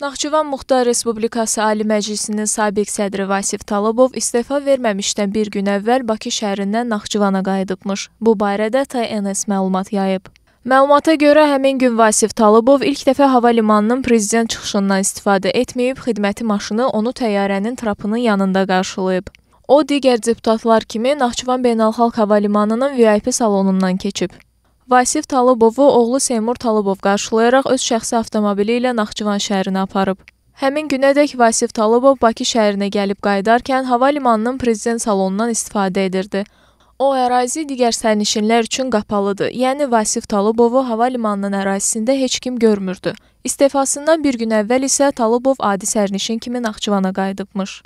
Naxçıvan Muxtar Respublikası Ali Məclisinin sabiq sədri Vasif Talabov istefa verməmişdən bir gün əvvəl Bakı şəhərindən Naxçıvana qayıdıbmış. Bu barədə TNS məlumat yayıb. Məlumata görə həmin gün Vasif Talabov ilk dəfə hava limanının prezident çıxışından istifadə etməyib, xidməti maşını onu təyyarənin trapının yanında qarşılayıb. O digər deputatlar kimi Naxçıvan Beynəlxalq Hava Limanının VIP salonundan keçib. Vasif Talıbovu oğlu Seymur Talıbov qarşılayaraq öz şəxsi avtomobili ilə Naxçıvan şəhərinə aparıb. Həmin günədək Vasif Talıbov Bakı şəhərinə gəlib qayıdarkən hava limanının prezident salonundan istifadə edirdi. O ərazi digər sərnişinlər üçün qapalıdır. Yəni Vasif Talıbovu hava limanının ərazisində heç kim görmürdü. İstefasından bir gün əvvəl isə Talıbov adi sərnişin kimi Naxçıvana qayıdıbmış.